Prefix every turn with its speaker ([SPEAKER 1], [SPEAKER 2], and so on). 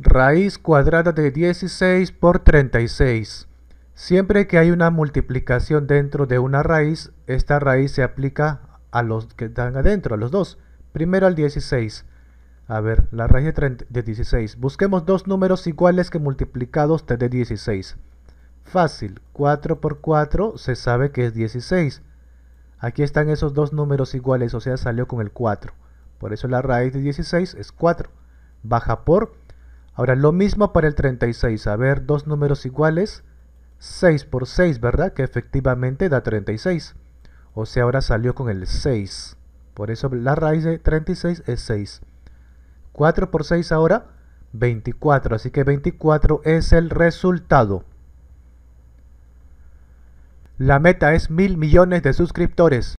[SPEAKER 1] Raíz cuadrada de 16 por 36. Siempre que hay una multiplicación dentro de una raíz, esta raíz se aplica a los que están adentro, a los dos. Primero al 16. A ver, la raíz de, 16. Busquemos dos números iguales que multiplicados te dé 16. Fácil, 4 por 4 se sabe que es 16. Aquí están esos dos números iguales, o sea, salió con el 4. Por eso la raíz de 16 es 4. Baja por Ahora lo mismo para el 36, a ver, dos números iguales, 6 por 6, ¿verdad? Que efectivamente da 36. O sea, ahora salió con el 6. Por eso la raíz de 36 es 6. 4 por 6 ahora, 24. Así que 24 es el resultado. La meta es mil millones de suscriptores.